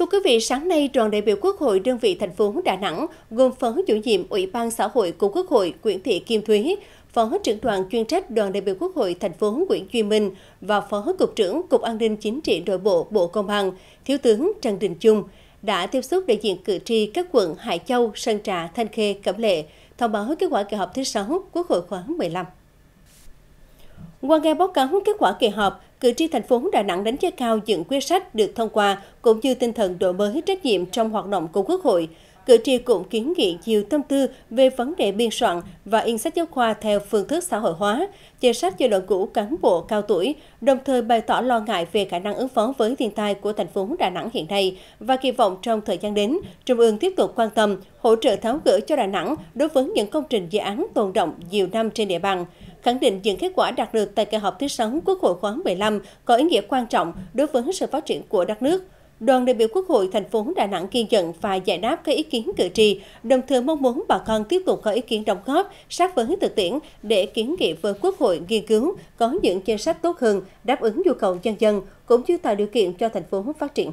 Thưa quý vị, sáng nay, đoàn đại biểu Quốc hội đơn vị thành phố Đà Nẵng gồm Phó chủ nhiệm Ủy ban xã hội của Quốc hội Nguyễn Thị Kim Thúy, Phó trưởng đoàn chuyên trách đoàn đại biểu Quốc hội thành phố Nguyễn Duy Minh và Phó Cục trưởng Cục An ninh Chính trị Nội bộ Bộ Công an, Thiếu tướng Trần Đình Chung đã tiếp xúc đại diện cử tri các quận Hải Châu, Sơn Trà, Thanh Khê, Cẩm Lệ, thông báo kết quả kỳ họp thứ 6 Quốc hội khóa 15. Qua nghe báo cáo kết quả kỳ họp, cử tri thành phố Đà Nẵng đánh giá cao những quyết sách được thông qua cũng như tinh thần đổi mới trách nhiệm trong hoạt động của Quốc hội. Cử tri cũng kiến nghị nhiều tâm tư về vấn đề biên soạn và in sách giáo khoa theo phương thức xã hội hóa, chế sách cho đội ngũ cán bộ cao tuổi, đồng thời bày tỏ lo ngại về khả năng ứng phó với thiên tai của thành phố Đà Nẵng hiện nay và kỳ vọng trong thời gian đến, Trung ương tiếp tục quan tâm, hỗ trợ tháo gỡ cho Đà Nẵng đối với những công trình dự án tồn động nhiều năm trên địa bàn khẳng định những kết quả đạt được tại kỳ họp thứ 6 Quốc hội khóa 15 có ý nghĩa quan trọng đối với sự phát triển của đất nước. Đoàn đại biểu Quốc hội thành phố Đà Nẵng kiên nhận và giải đáp các ý kiến cử tri, đồng thời mong muốn bà con tiếp tục có ý kiến đóng góp sát với thực tiễn để kiến nghị với Quốc hội nghiên cứu có những chính sách tốt hơn đáp ứng nhu cầu dân dân cũng như tạo điều kiện cho thành phố phát triển.